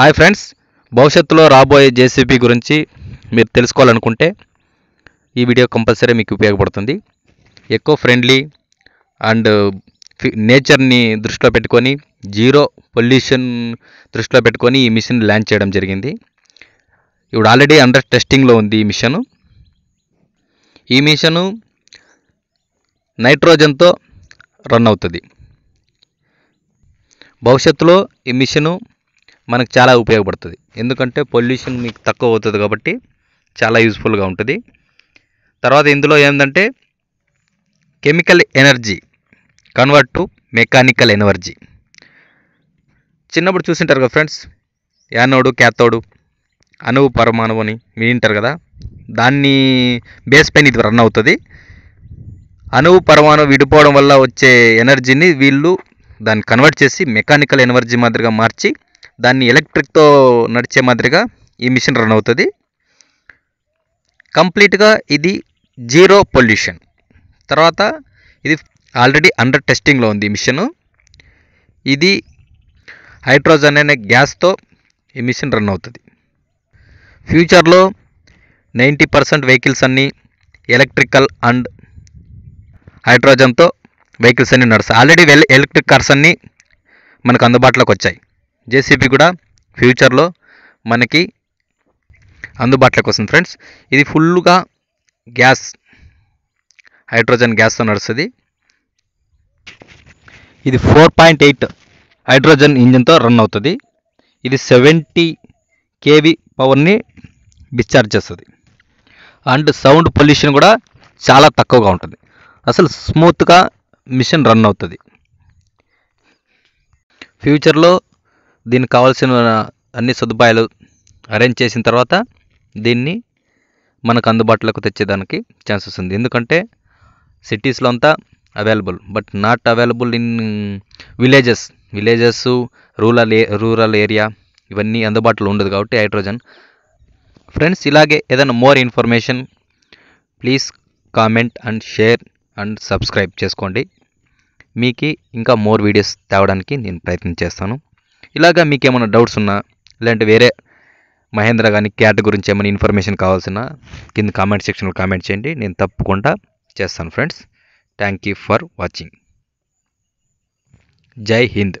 hi friends భవిష్యత్తులో రాబోయే JCB గురించి మీరు తెలుసుకోవాలనుకుంటే ఈ వీడియో కంపల్సరీ మీకు ఉపయోగపడుతుంది ఎక్కువ ఫ్రెండ్లీ అండ్ నేచర్ని దృష్టిలో పెట్టుకొని జీరో పొల్యూషన్ దృష్టిలో పెట్టుకొని ఈ మిషన్ ల్యాండ్ చేయడం జరిగింది ఇప్పుడు ఆల్రెడీ అండర్ టెస్టింగ్లో ఉంది ఈ మిషను ఈ మిషను నైట్రోజన్తో రన్ అవుతుంది భవిష్యత్తులో ఈ మిషను మనకు చాలా ఉపయోగపడుతుంది ఎందుకంటే పొల్యూషన్ మీకు తక్కువ అవుతుంది కాబట్టి చాలా యూస్ఫుల్గా ఉంటుంది తర్వాత ఇందులో ఏంటంటే chemical energy convert to mechanical energy చిన్నప్పుడు చూసింటారు కదా ఫ్రెండ్స్ యానోడు క్యాథోడు అణువు పరమాణువు అని వింటారు కదా దాన్ని బేస్ పైన ఇది రన్ అవుతుంది అణువు పరమాణువు విడిపోవడం వల్ల వచ్చే ఎనర్జీని వీళ్ళు దాన్ని కన్వర్ట్ చేసి మెకానికల్ ఎనర్జీ మాదిరిగా మార్చి దాన్ని ఎలక్ట్రిక్తో నడిచే మాదిరిగా ఈ మిషన్ రన్ అవుతుంది కంప్లీట్గా ఇది జీరో పొల్యూషన్ తర్వాత ఇది ఆల్రెడీ అండర్ టెస్టింగ్లో ఉంది ఈ మిషను ఇది హైడ్రోజన్ అనే గ్యాస్తో ఈ మిషన్ రన్ అవుతుంది ఫ్యూచర్లో నైంటీ పర్సెంట్ వెహికల్స్ అన్నీ ఎలక్ట్రికల్ అండ్ హైడ్రోజన్తో వెహికల్స్ అన్నీ నడుస్తాయి ఆల్రెడీ ఎలక్ట్రిక్ కార్స్ అన్నీ మనకు అందుబాటులోకి వచ్చాయి జేసీబీ కూడా ఫ్యూచర్లో మనకి అందుబాటులోకి వస్తుంది ఫ్రెండ్స్ ఇది ఫుల్గా గ్యాస్ హైడ్రోజన్ గ్యాస్తో నడుస్తుంది ఇది ఫోర్ పాయింట్ ఎయిట్ హైడ్రోజన్ ఇంజిన్తో రన్ అవుతుంది ఇది సెవెంటీ కేవీ పవర్ని డిశ్చార్జ్ చేస్తుంది అండ్ సౌండ్ పొల్యూషన్ కూడా చాలా తక్కువగా ఉంటుంది అసలు స్మూత్గా మిషన్ రన్ అవుతుంది ఫ్యూచర్లో దీనికి కావాల్సిన అన్ని సదుపాయాలు అరేంజ్ చేసిన తర్వాత దీన్ని మనకు అందుబాటులోకి తెచ్చేదానికి ఛాన్సెస్ ఉంది ఎందుకంటే సిటీస్లో అంతా available but not available in villages villages rural rural area ఇవన్నీ అందుబాటులో ఉండదు కాబట్టి హైడ్రోజన్ ఫ్రెండ్స్ ఇలాగే ఏదైనా more information please comment and share and subscribe చేసుకోండి మీకు ఇంకా మోర్ వీడియోస్ తేవడానికి నేను ప్రయత్నం చేస్తాను ఇలాగా మీకు ఏమైనా డౌట్స్ ఉన్నా లేదంటే వేరే మహేంద్ర కానీ క్యాట్ గురించి ఏమైనా ఇన్ఫర్మేషన్ కావాల్సిన కింద కామెంట్ సెక్షన్లో కామెంట్ చేయండి నేను తప్పకుండా చేస్తాను friends thank you for watching Jai Hind